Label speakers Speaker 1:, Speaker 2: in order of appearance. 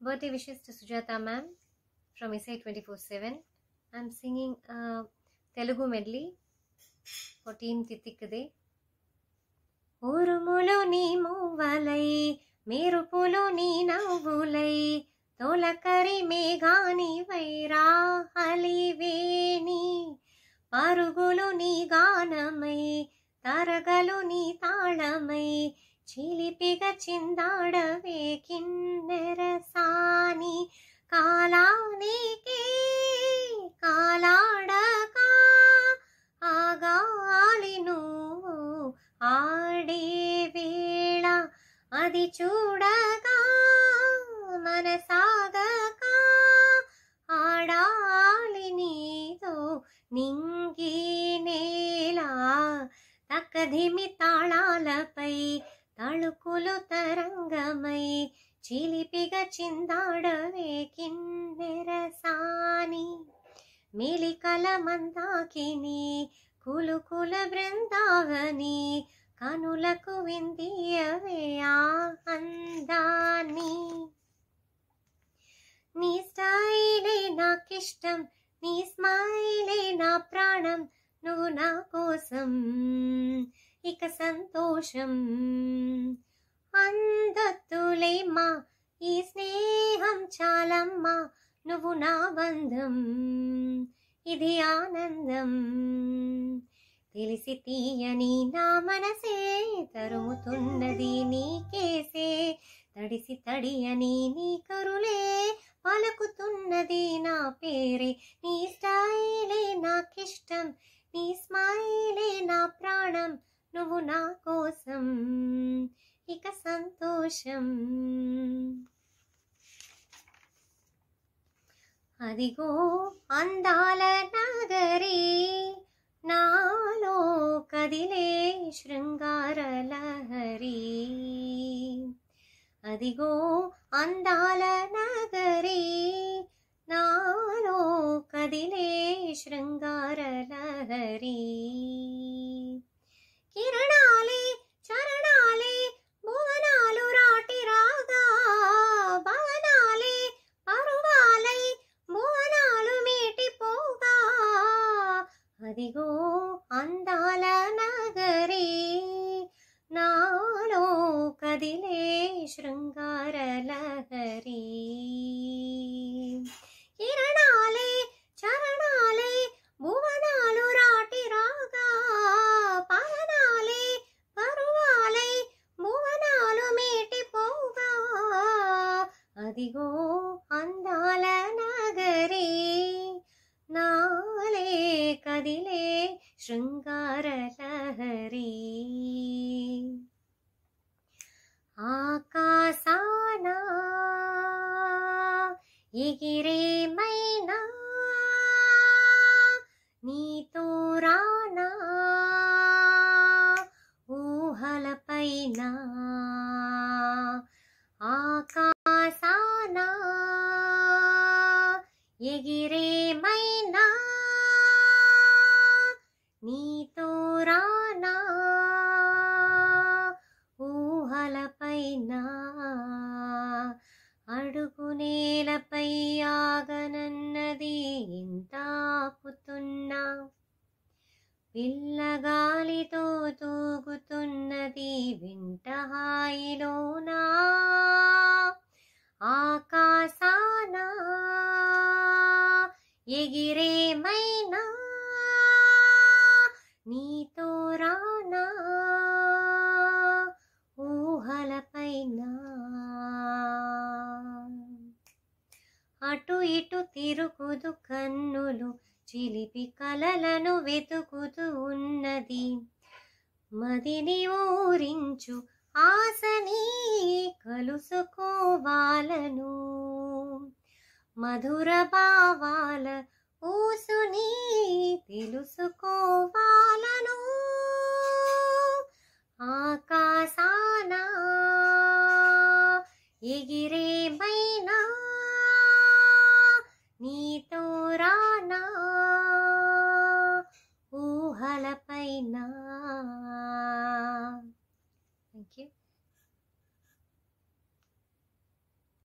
Speaker 1: birthday wishes to Sujata ma'am from Isai 24-7. I'm singing a Telugu medley for Team Tittikade. ఉరుములు నీ మువ్వలై మెరుపులు నీ నవ్వులై తొలకరి మేఘాని వైరాహలివేని పరుగులు నీ గానమై తరగలు నీ తాళమై ചിലിപ്പിക ചിന്താടവേ കിന്നരസാനി കാലാനീകേ കാലാടക ആകാലിനു ആടേ വേള అది చూడగా మనసాగక ఆడాలి నీతో నింగి నేల తక్కధిమి తాళాలపై తళుకులు తరంగమై చిలిపిగ చిందాడవే కిన్నెరసాని మిలికల మందాకిని కులుకుల బృందావని కనులకు విందియవే ఆందాన్ని నీ స్టైలే నాకిష్టం నీ స్మైలే నా ప్రాణం నువ్వు నా కోసం ఇక సంతోషం చాలులేమ్మా ఈ స్నేహం చాలమ్మా నువ్వు నా బంధం ఇది ఆనందం తెలిసి తీయని నా మనసే తరుముతున్నది నీకేసే తడిసి తడియని నీ కరులే పలుకుతున్నది నా పేరే నీ స్టైలే నాకిష్టం నీ స్మైలే నా ప్రాణం నువ్వు నా కోసం ఇక సంతోషం అదిగో అందాల నగరే నాలో కదిలే శృంగార లహరి అదిగో అందాల నగరే నాలో కదిలే శృంగ அதிகோ அந்தால நகரே நாளே கதிலே ಶೃಂಗಾರ ಲಹರಿ ಆಕಾಸಾನ ಎಗಿರೆ ಮೈನಾ ನೀ ತೋರಾನ ಓಹಲ ಪೈನಾ ఎగిరేమైనా నీతో రానా ఊహలపైన అడుగు నేలపై ఆగనన్నది ఇంతాపుతున్నా పిల్లగాలితో తూగుతున్నది వింట హాయిలోనా ఆకాశానా ఎగిరేమైనా నీతో రానా ఊహలపైనా అటు ఇటు తిరుగుదు కన్నులు చిలిపి కలలను వెతుకుతూ ఉన్నది మదిని ఊరించు ఆశని కలుసుకోవాలను మధుర భావాల ఊసుని తెలుసుకోవాలను ఆకాశాన ఎగిరేమైనా నీతో రానా ఊహల